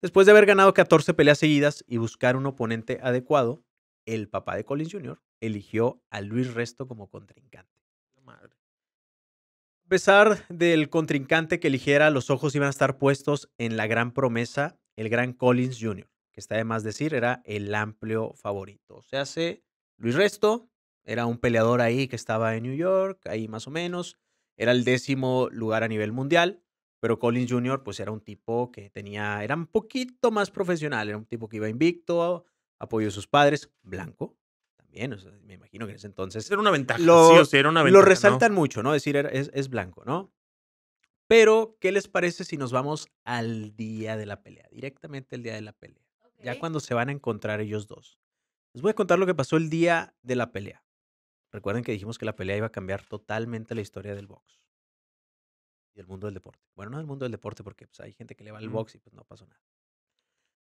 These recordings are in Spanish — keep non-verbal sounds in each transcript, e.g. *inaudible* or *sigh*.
Después de haber ganado 14 peleas seguidas y buscar un oponente adecuado, el papá de Collins Jr. eligió a Luis Resto como contrincante. A pesar del contrincante que eligiera, los ojos iban a estar puestos en la gran promesa, el gran Collins Jr., que está de más decir, era el amplio favorito. O sea, se hace Luis Resto, era un peleador ahí que estaba en New York, ahí más o menos, era el décimo lugar a nivel mundial, pero Collins Jr. pues era un tipo que tenía, era un poquito más profesional, era un tipo que iba invicto, apoyó a sus padres, blanco también, me imagino que en ese entonces... Era una ventaja, sí, era una ventaja. Lo resaltan mucho, ¿no? Es decir, es, blanco, ¿no? Pero, ¿qué les parece si nos vamos al día de la pelea? Directamente al día de la pelea. Ya cuando se van a encontrar ellos dos. Les voy a contar lo que pasó el día de la pelea. Recuerden que dijimos que la pelea iba a cambiar totalmente la historia del box del mundo del deporte. Bueno, no del mundo del deporte porque pues, hay gente que le va al box y pues no pasó nada.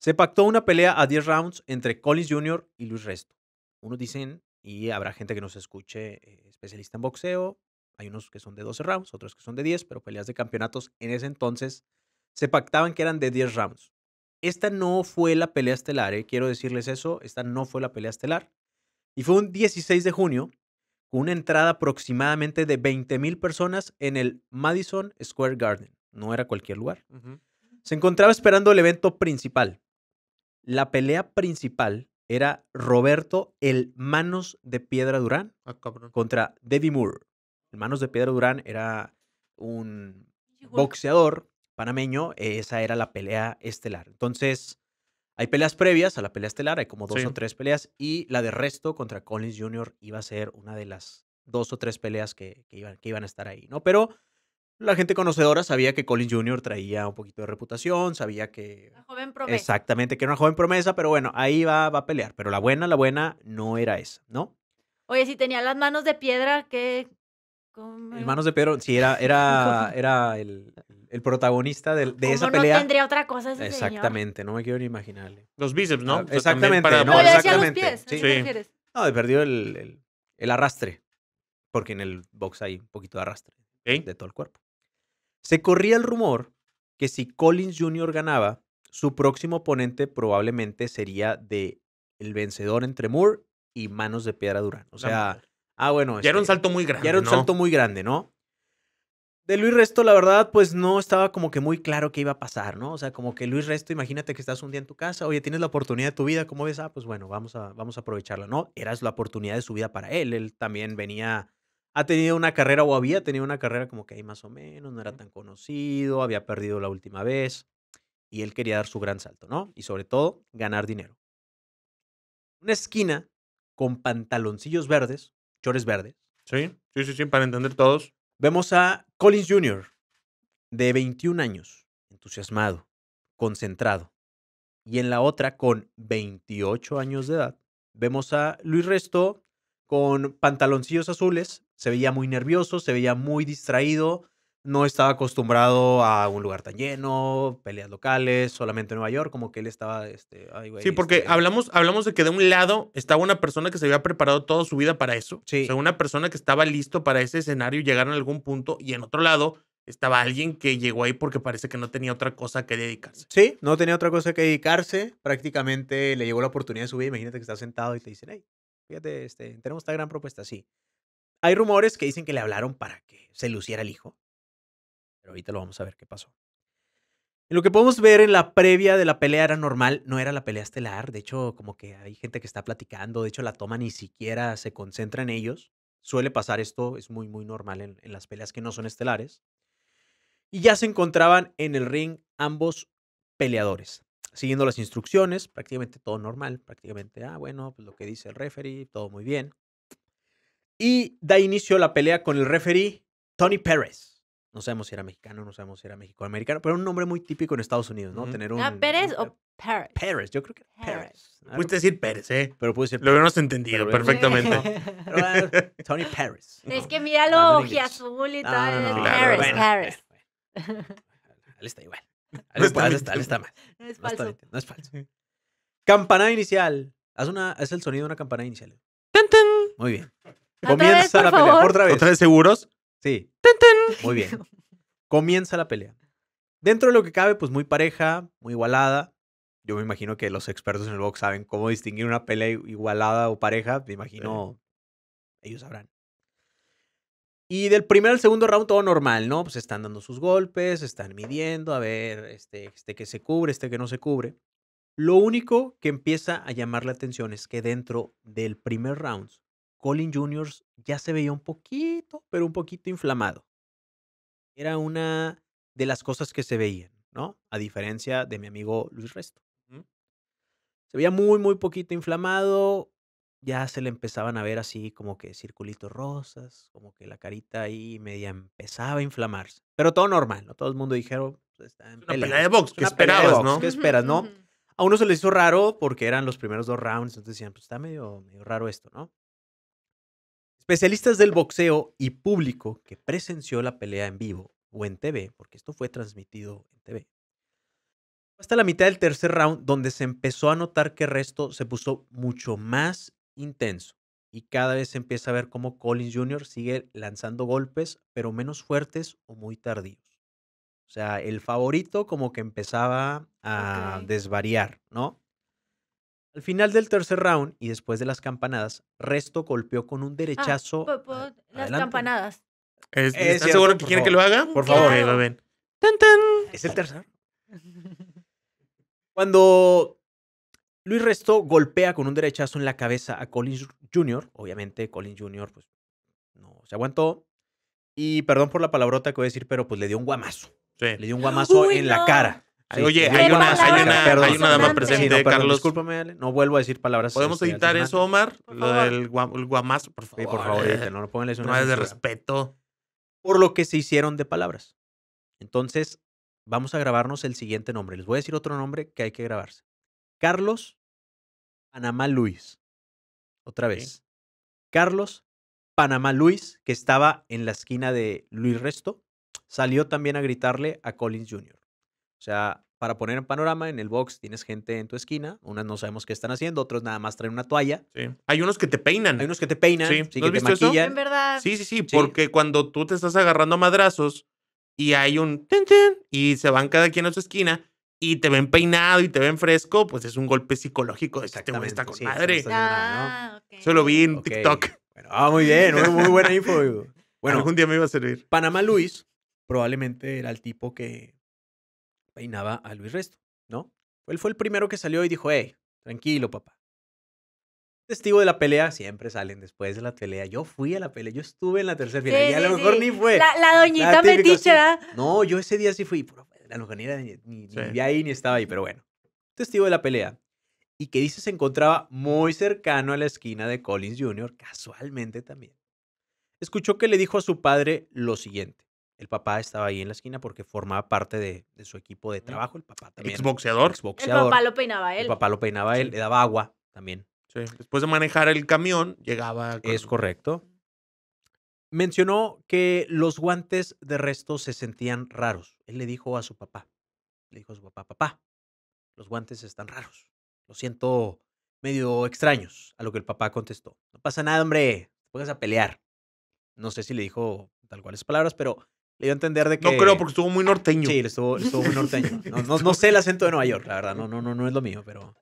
Se pactó una pelea a 10 rounds entre Collins Jr. y Luis Resto. Unos dicen, y habrá gente que nos escuche, eh, especialista en boxeo. Hay unos que son de 12 rounds, otros que son de 10, pero peleas de campeonatos en ese entonces se pactaban que eran de 10 rounds. Esta no fue la pelea estelar, eh, quiero decirles eso, esta no fue la pelea estelar. Y fue un 16 de junio una entrada aproximadamente de 20 personas en el Madison Square Garden. No era cualquier lugar. Se encontraba esperando el evento principal. La pelea principal era Roberto el Manos de Piedra Durán ah, contra Debbie Moore. El Manos de Piedra Durán era un boxeador panameño. Esa era la pelea estelar. Entonces, hay peleas previas a la pelea estelar, hay como dos o tres peleas, y la de resto contra Collins Jr. iba a ser una de las dos o tres peleas que, iban, a estar ahí, ¿no? Pero la gente conocedora sabía que Collins Jr. traía un poquito de reputación, sabía que... Una joven promesa. Exactamente, que era una joven promesa, pero bueno, ahí va, a pelear. Pero la buena, la buena no era esa, ¿no? Oye, si tenía las manos de piedra, ¿qué, manos de piedra, sí, era, *laughs* era, era el, el, protagonista de, esa pelea. No tendría otra cosa Exactamente, no me quiero ni imaginarle. Los bíceps, ¿no? Ah, exactamente, no, exactamente. Los pies, No, he perdido el, arrastre, porque en el box hay un poquito de arrastre de todo el cuerpo. Se corría el rumor que si Collins Jr. ganaba, su próximo oponente probablemente sería de el vencedor entre Moore y Manos de Piedra Durán. O sea, ah, bueno. Ya era un este, salto muy grande. Ya era un salto muy grande, ¿no? de Luis Resto, la verdad, pues no estaba como que muy claro qué iba a pasar, ¿no? O sea, como que Luis Resto, imagínate que estás un día en tu casa, oye, tienes la oportunidad de tu vida, ¿cómo ves? Ah, pues bueno, vamos a, vamos a aprovecharla, ¿no? Era la oportunidad de su vida para él, él también venía, ha tenido una carrera o había tenido una carrera como que ahí más o menos, no era tan conocido, había perdido la última vez y él quería dar su gran salto, ¿no? Y sobre todo, ganar dinero. Una esquina con pantaloncillos verdes, chores verdes. Sí, sí, sí, sí, para entender todos. Vemos a Collins Jr., de 21 años, entusiasmado, concentrado. Y en la otra, con 28 años de edad, vemos a Luis Resto con pantaloncillos azules. Se veía muy nervioso, se veía muy distraído, no estaba acostumbrado a un lugar tan lleno, peleas locales, solamente Nueva York, como que él estaba, este, Sí, porque este hablamos, hablamos de que de un lado estaba una persona que se había preparado toda su vida para eso, sí. o sea, una persona que estaba listo para ese escenario llegar a algún punto, y en otro lado estaba alguien que llegó ahí porque parece que no tenía otra cosa que dedicarse. Sí, no tenía otra cosa que dedicarse, prácticamente le llegó la oportunidad de subir, imagínate que estás sentado y te dicen, hey, fíjate, este, tenemos esta gran propuesta, sí. Hay rumores que dicen que le hablaron para que se luciera el hijo. Pero ahorita lo vamos a ver qué pasó. lo que podemos ver en la previa de la pelea era normal, no era la pelea estelar. De hecho, como que hay gente que está platicando, de hecho la toma ni siquiera se concentra en ellos. Suele pasar esto, es muy, muy normal en, las peleas que no son estelares. Y ya se encontraban en el ring ambos peleadores, siguiendo las instrucciones, prácticamente todo normal, prácticamente, ah, bueno, pues lo que dice el referee, todo muy bien. Y da inicio la pelea con el referee Tony Pérez no sabemos si era mexicano, no sabemos si era mexicoamericano, pero un nombre muy típico en Estados Unidos, ¿no? Tener ah, un. Pérez o Pérez. Pérez, yo creo que Pérez. Pérez. decir Pérez, ¿eh? Pero pude decir Lo hubiéramos entendido perfectamente. *laughs* Tony Pérez. es que mira lo azul y todo. Pérez, Pérez. Él está igual. *laughs* Él está, mal. No es falso. no es falso. Campanada inicial. Haz, una, haz el sonido de una campanada inicial. Muy bien. Comienza la pelea. Otra vez. ¿Otra vez seguros? Sí. Muy bien. *laughs* Comienza la pelea. Dentro de lo que cabe, pues muy pareja, muy igualada. Yo me imagino que los expertos en el box saben cómo distinguir una pelea igualada o pareja. Me imagino, ellos sabrán. Y del primer al segundo round todo normal, ¿no? Pues están dando sus golpes, están midiendo, a ver, este, este que se cubre, este que no se cubre. Lo único que empieza a llamar la atención es que dentro del primer round Colin Jr. ya se veía un poquito, pero un poquito inflamado. Era una de las cosas que se veían, ¿no? A diferencia de mi amigo Luis Resto. Se veía muy, muy poquito inflamado. Ya se le empezaban a ver así como que circulitos rosas, como que la carita ahí media empezaba a inflamarse. Pero todo normal, ¿no? Todo el mundo dijeron, pues, está en una de box, ¿qué esperabas, no? ¿Qué esperas, no? A uno se le hizo raro porque eran los primeros dos rounds, entonces decían, pues está medio raro esto, ¿no? Especialistas del boxeo y público que presenció la pelea en vivo o en TV, porque esto fue transmitido en TV, hasta la mitad del tercer round donde se empezó a notar que Resto se puso mucho más intenso y cada vez se empieza a ver cómo Collins Jr. sigue lanzando golpes, pero menos fuertes o muy tardíos. O sea, el favorito como que empezaba a desvariar, ¿no? Al final del tercer round y después de las campanadas, Resto golpeó con un ah, derechazo. las campanadas. ¿Estás seguro que quieren que lo haga? Por favor. Es el tercer. Cuando Luis Resto golpea con un derechazo en la cabeza a Collins Jr., obviamente Collins Jr. pues no se aguantó. Y perdón por la palabrota que voy a decir, pero pues le dio un guamazo. Sí. Le dio un guamazo en la cara. Oye, hay una, hay una, hay una dama presente, Carlos. Discúlpame, Ale. No vuelvo a decir palabras. ¿Podemos editar eso, Omar? Lo del guamazo, por favor. por favor, no, pongan No es de respeto. Por lo que se hicieron de palabras. Entonces, vamos a grabarnos el siguiente nombre. Les voy a decir otro nombre que hay que grabarse. Carlos Panamá Luis. Otra vez. Carlos Panamá Luis, que estaba en la esquina de Luis Resto, salió también a gritarle a Collins Jr sea, para poner en panorama, en el box tienes gente en tu esquina, unas no sabemos qué están haciendo, otros nada más traen una toalla. Hay unos que te peinan. Hay unos que te peinan, sí, sí te maquillan. Sí, sí, sí, porque cuando tú te estás agarrando a madrazos y hay un y se van cada quien a su esquina y te ven peinado y te ven fresco, pues es un golpe psicológico de te este con madre. Ah, lo vi en TikTok. Bueno, ah, muy bien, muy, buena info. *laughs* Bueno, algún día me iba a servir. Panamá Luis probablemente era el tipo que peinaba a Luis Resto, ¿no? Él fue el primero que salió y dijo, hey, tranquilo, papá. Testigo de la pelea, siempre salen después de la pelea. Yo fui a la pelea, yo estuve en la tercera fila y a lo mejor ni fue. La, *laughs* doñita metiche, No, yo ese día sí fui. Pero la ni, ni, ahí ni estaba ahí, pero bueno. Testigo de la pelea. Y que dice se encontraba muy cercano a la esquina de Collins Jr., casualmente también. Escuchó que le dijo a su padre lo siguiente el papá estaba ahí en la esquina porque formaba parte de, su equipo de trabajo. El papá también. Exboxeador. boxeador. El papá lo peinaba él. El papá lo peinaba él, le daba agua también. Sí, después de manejar el camión, llegaba. Es correcto. Mencionó que los guantes de resto se sentían raros. Él le dijo a su papá, le dijo a su papá, papá, los guantes están raros. Lo siento medio extraños, a lo que el papá contestó. No pasa nada, hombre, Te puedes a pelear. No sé si le dijo tal cual esas palabras, pero le dio a entender de que. No creo, porque estuvo muy norteño. Sí, estuvo, estuvo muy norteño. *laughs* No, sé el acento de Nueva York, la verdad. No, no, no, no es lo mío, pero.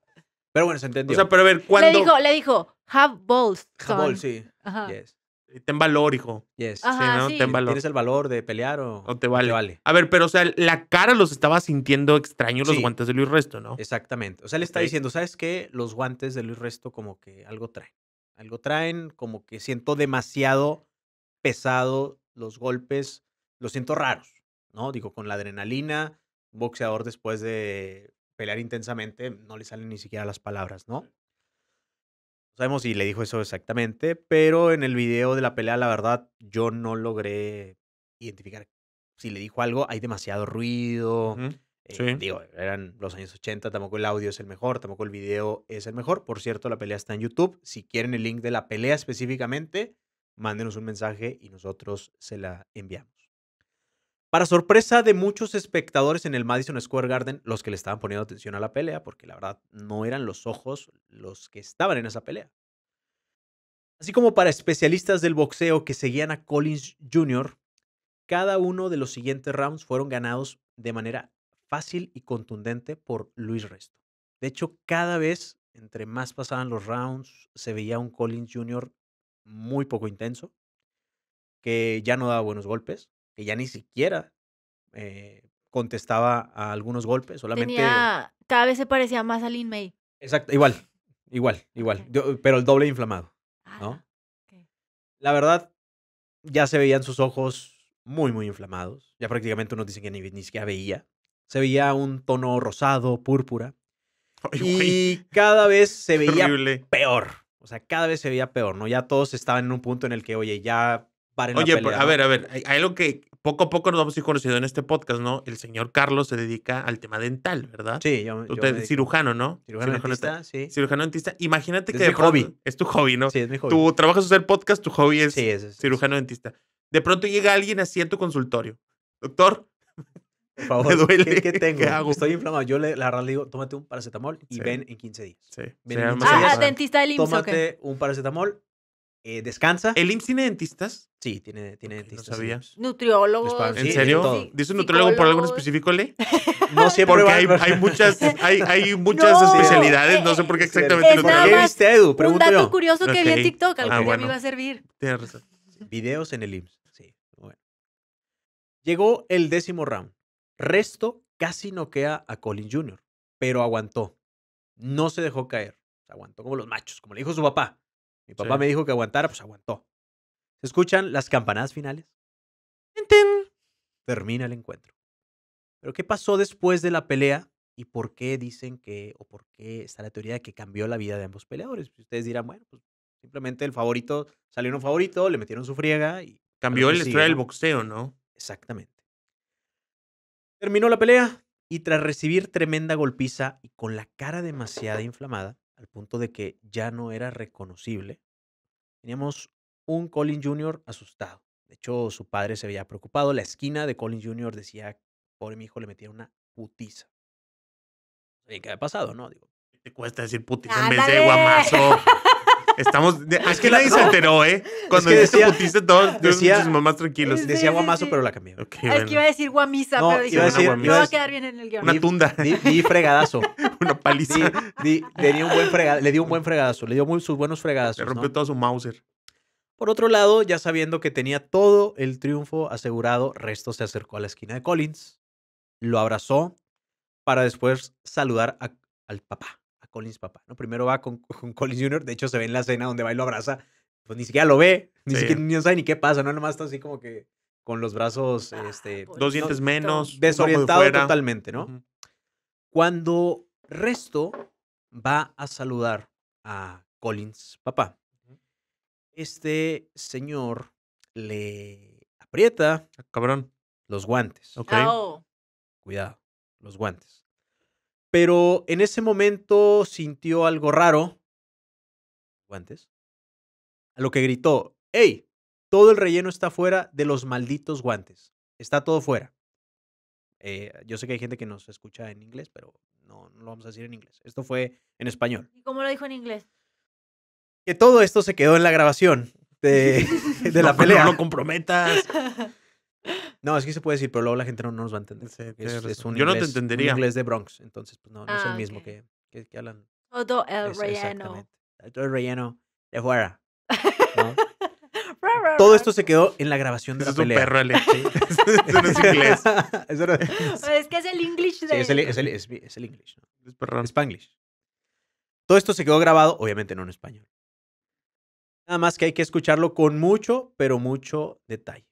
Pero bueno, se entendió. O sea, pero a ver, ¿cuándo? Le dijo, le dijo, have balls. Have balls, sí. Ajá. Yes. Ten valor, hijo. Yes. sí, ¿no? Ten valor. ¿Tienes el valor de pelear o, No te, vale. A ver, pero o sea, la cara los estaba sintiendo extraños los guantes de Luis Resto, ¿no? Exactamente. O sea, le está diciendo, ¿sabes qué? Los guantes de Luis Resto como que algo traen. Algo traen, como que siento demasiado pesado los golpes los siento raros, ¿no? Digo, con la adrenalina, boxeador después de pelear intensamente, no le salen ni siquiera las palabras, ¿no? sabemos si le dijo eso exactamente, pero en el video de la pelea, la verdad, yo no logré identificar si le dijo algo. Hay demasiado ruido. Eh, digo, eran los años 80, tampoco el audio es el mejor, tampoco el video es el mejor. Por cierto, la pelea está en YouTube. Si quieren el link de la pelea específicamente, mándenos un mensaje y nosotros se la enviamos. Para sorpresa de muchos espectadores en el Madison Square Garden, los que le estaban poniendo atención a la pelea, porque la verdad no eran los ojos los que estaban en esa pelea. Así como para especialistas del boxeo que seguían a Collins Jr., cada uno de los siguientes rounds fueron ganados de manera fácil y contundente por Luis Resto. De hecho, cada vez, entre más pasaban los rounds, se veía un Collins Jr. muy poco intenso, que ya no daba buenos golpes, que ya ni siquiera eh, contestaba a algunos golpes, solamente... Tenía, cada vez se parecía más a Lin May. Exacto, igual, igual, igual, pero el doble inflamado, ¿no? La verdad, ya se veían sus ojos muy, muy inflamados, ya prácticamente unos dicen que ni, ni siquiera veía, se veía un tono rosado, púrpura, *laughs* y cada vez se veía peor. O sea, cada vez se veía peor, ¿no? Ya todos estaban en un punto en el que, oye, ya Oye, a ver, a ver, hay algo que poco a poco nos vamos a ir conociendo en este podcast, ¿no? El señor Carlos se dedica al tema dental, ¿verdad? Sí, yo, yo Usted es cirujano, ¿no? Cirujano, dentista, sí. Cirujano dentista. Imagínate que... Es mi hobby. es tu hobby, ¿no? Sí, es mi hobby. Tu trabajo es hacer podcast, tu hobby es, cirujano dentista. De pronto llega alguien así a tu consultorio. Doctor, por favor, *laughs* me duele. ¿qué, ¿qué tengo? Estoy inflamado. Yo le, la verdad le digo, tómate un paracetamol y ven en 15 días. Sí. Ven ah, dentista del IMSS, Tómate un paracetamol eh, descansa. ¿El IMSS tiene dentistas? Sí, tiene, tiene dentistas. No Nutriólogos. ¿En serio? ¿Dice un nutriólogo por algún específico, Le? *laughs* No sé Porque hay, muchas, hay, hay muchas *laughs* especialidades, no eh, sé por qué eh, exactamente. ¿Qué viste, Edu? Un dato curioso que vi en TikTok, al ah, que ya me iba a servir. Tienes razón. Videos en el IMSS, sí. Llegó el décimo round. Resto casi noquea a Colin Jr., pero aguantó. No se dejó caer. Aguantó como los machos, como le dijo su papá. Mi papá me dijo que aguantara, pues aguantó. Se escuchan las campanadas finales. Termina el encuentro. Pero ¿qué pasó después de la pelea? ¿Y por qué dicen que, o por qué está la teoría de que cambió la vida de ambos peleadores? Ustedes dirán, bueno, pues simplemente el favorito salió un favorito, le metieron su friega y... Cambió el estrella del boxeo, ¿no? Exactamente. Terminó la pelea y tras recibir tremenda golpiza y con la cara demasiado inflamada, punto de que ya no era reconocible, teníamos un Colin Jr. asustado. De hecho, su padre se veía preocupado. La esquina de Colin Jr. decía, por mi hijo, le metía una putiza. qué había pasado, no? Digo, te cuesta decir putiza en vez de guamazo? Estamos. Es que nadie se enteró, ¿eh? Cuando es que todo todos, decía, sus mamás tranquilos. decía guamazo, pero la cambié. es que iba a decir guamisa, pero dije, quedar bien en el guión. Una tunda. Di, fregadazo. *laughs* una paliza. le, dio un buen un buen fregadazo. Le dio muy, sus buenos fregadazos. Le rompió todo su Mauser. Por otro lado, ya sabiendo que tenía todo el triunfo asegurado, Resto se acercó a la esquina de Collins, lo abrazó para después saludar al papá. Collins papá, ¿no? Primero va con, Collins Jr., de hecho se ve en la escena donde va y lo abraza, pues ni siquiera lo ve, ni siquiera sabe ni qué pasa, ¿no? Nomás está así como que con los brazos, ah, este... Pues, pues, dos dientes menos. Desorientado totalmente, ¿no? Cuando Resto va a saludar a Collins papá, este señor le aprieta... Ah, cabrón. Los guantes. Ok. Oh. Cuidado, los guantes. Pero en ese momento sintió algo raro. Guantes. A lo que gritó, ¡Ey! Todo el relleno está fuera de los malditos guantes. Está todo fuera. Eh, yo sé que hay gente que nos escucha en inglés, pero no, no lo vamos a decir en inglés. Esto fue en español. ¿Y cómo lo dijo en inglés? Que todo esto se quedó en la grabación de, *laughs* la pelea. No comprometas. *laughs* No, es que se puede decir, pero luego la gente no, nos va a entender. es, es un Yo inglés, no te entendería. Un inglés de Bronx, entonces pues no, no es el ah, mismo que, que, que, hablan. Todo el es, relleno. Todo el relleno de fuera. ¿no? *laughs* Todo esto se quedó en la grabación de la es pelea. Es un perro Alexi. es inglés. Eso no es... *laughs* *laughs* es... que es el English de... Sí, es el, es el, es, el English. ¿no? Es Spanglish. Todo esto se quedó grabado, obviamente no en español. Nada más que hay que escucharlo con mucho, pero mucho detalle.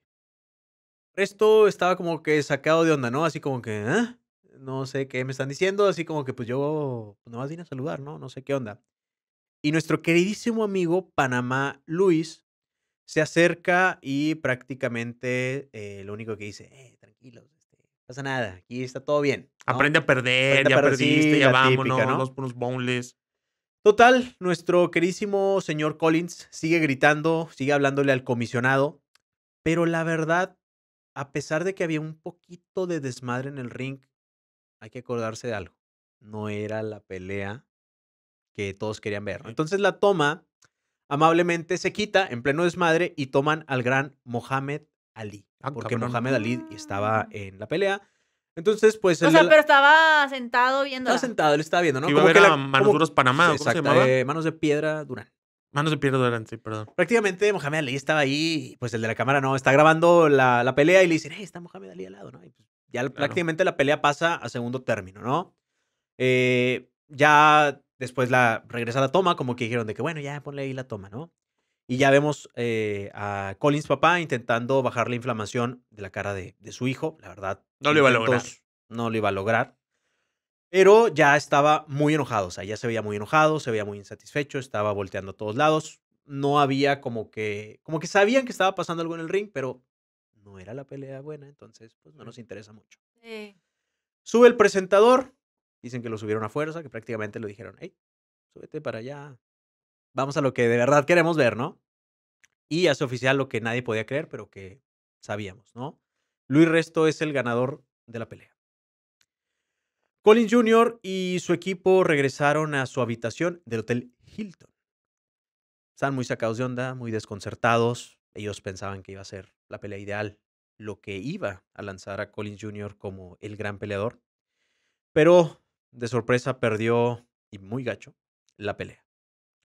Esto estaba como que sacado de onda, ¿no? Así como que, ah, No sé qué me están diciendo, así como que pues yo pues, más vine a saludar, ¿no? No sé qué onda. Y nuestro queridísimo amigo Panamá Luis se acerca y prácticamente eh, lo único que dice, eh, tranquilos, este, pasa nada, aquí está todo bien. Aprende a perder, ya perdiste, ya vámonos, ¿no? los unos boneless. Total, nuestro queridísimo señor Collins sigue gritando, sigue hablándole al comisionado, pero la verdad a pesar de que había un poquito de desmadre en el ring, hay que acordarse de algo. No era la pelea que todos querían ver. Entonces la toma amablemente se quita en pleno desmadre y toman al gran Mohamed Ali. Ah, porque Mohamed Ali estaba mm. en la pelea. Entonces, pues. O sea, pero estaba sentado viendo. Estaba sentado, le estaba viendo, ¿no? Iba a ver Manos Panamá. Eh, Manos de Piedra Durán. Manos ah, de Pierre perdón. Prácticamente Mohamed Ali estaba ahí, pues el de la cámara no, está grabando la, pelea y le dicen, hey, está Mohamed Ali al lado, ¿no? Y pues, ya prácticamente la pelea pasa a segundo término, ¿no? Eh, ya después la regresa la toma, como que dijeron de que, bueno, ya ponle ahí la toma, ¿no? Y ya vemos eh, a Collins papá intentando bajar la inflamación de la cara de, de su hijo, la verdad. No lo iba a lograr. No lo iba a lograr. Pero ya estaba muy enojado, o sea, ya se veía muy enojado, se veía muy insatisfecho, estaba volteando a todos lados. No había como que, como que sabían que estaba pasando algo en el ring, pero no era la pelea buena, entonces pues no nos interesa mucho. Sube el presentador, dicen que lo subieron a fuerza, que prácticamente lo dijeron, hey, súbete para allá, vamos a lo que de verdad queremos ver, ¿no? Y hace oficial lo que nadie podía creer, pero que sabíamos, ¿no? Luis Resto es el ganador de la pelea. Collins Jr. y su equipo regresaron a su habitación del Hotel Hilton. Están muy sacados de onda, muy desconcertados. Ellos pensaban que iba a ser la pelea ideal, lo que iba a lanzar a Collins Jr. como el gran peleador. Pero de sorpresa perdió y muy gacho la pelea.